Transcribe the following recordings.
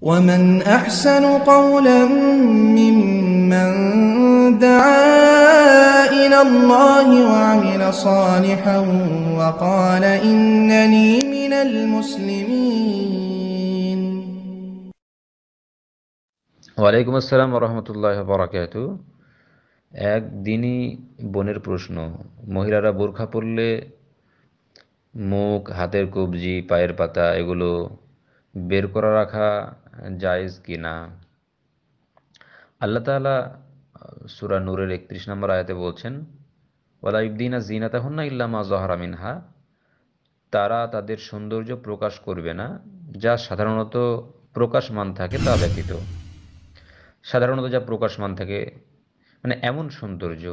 ومن أحسن قولا ممن دعا إلى الله وعمل صالحا وقال إنني من المسلمين ওয়ালাইকুম আসসালাম রহমতুল্লাহ বরাকাত এক দিনই বোনের প্রশ্ন মহিলারা বোরখা পরলে মুখ হাতের কবজি পায়ের পাতা এগুলো বের করা রাখা জায়েজ কি না আল্লাহ তালা সুরা নূরের একত্রিশ নম্বর আয়াতে বলছেন ওয়ালা তখন না ইল্লা মা জহরা মিনহা তারা তাদের সৌন্দর্য প্রকাশ করবে না যা সাধারণত প্রকাশমান থাকে তা ব্যতীত সাধারণত যা প্রকাশমান থাকে মানে এমন সৌন্দর্য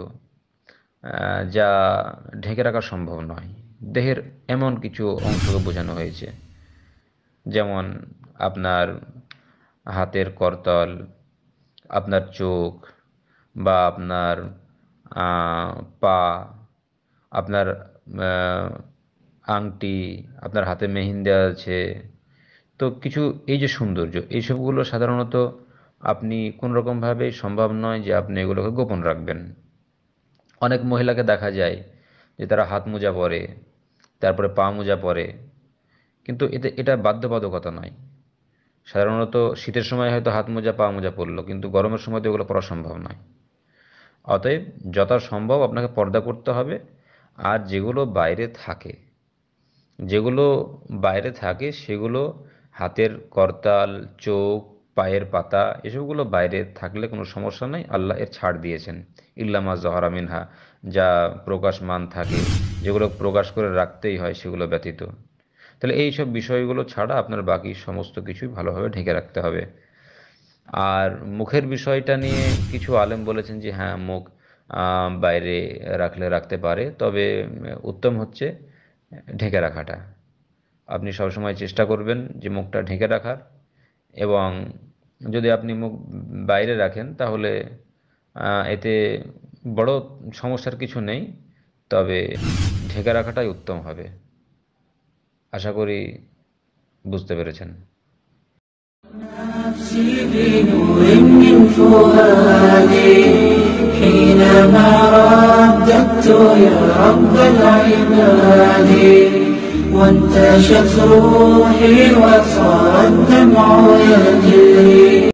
যা ঢেকে রাখা সম্ভব নয় দেহের এমন কিছু অংশকে বোঝানো হয়েছে যেমন আপনার হাতের করতল আপনার চোখ বা আপনার পা আপনার আংটি আপনার হাতে মেহিন্দি আছে তো কিছু এই যে সৌন্দর্য এইসবগুলো সাধারণত আপনি কোনোরকমভাবে সম্ভব নয় যে আপনি এগুলোকে গোপন রাখবেন অনেক মহিলাকে দেখা যায় যে তারা হাত মোজা পরে তারপরে পা মোজা পরে কিন্তু এতে এটা বাধ্যবাধকতা নয় সাধারণত শীতের সময় হয়তো হাত মোজা পা মোজা পড়লো কিন্তু গরমের সময় তো এগুলো পরা সম্ভব নয় অতএব সম্ভব আপনাকে পর্দা করতে হবে আর যেগুলো বাইরে থাকে যেগুলো বাইরে থাকে সেগুলো হাতের করতাল চোখ পায়ের পাতা এসবগুলো বাইরে থাকলে কোনো সমস্যা নাই আল্লাহ এর ছাড় দিয়েছেন ইল্লামা জহরা মিনহা যা প্রকাশমান থাকে যেগুলো প্রকাশ করে রাখতেই হয় সেগুলো ব্যতীত তাহলে এই সব বিষয়গুলো ছাড়া আপনার বাকি সমস্ত কিছুই ভালোভাবে ঢেকে রাখতে হবে আর মুখের বিষয়টা নিয়ে কিছু আলেম বলেছেন যে হ্যাঁ মুখ বাইরে রাখলে রাখতে পারে তবে উত্তম হচ্ছে ঢেকে রাখাটা আপনি সবসময় চেষ্টা করবেন যে মুখটা ঢেকে রাখার এবং যদি আপনি মুখ বাইরে রাখেন তাহলে এতে বড় সমস্যার কিছু নেই তবে ঢেকে রাখাটাই উত্তম হবে আশা করি বুঝতে পেরেছেন حينما رددت يا رب العباد وانتشت روحي وصار الدمع يجري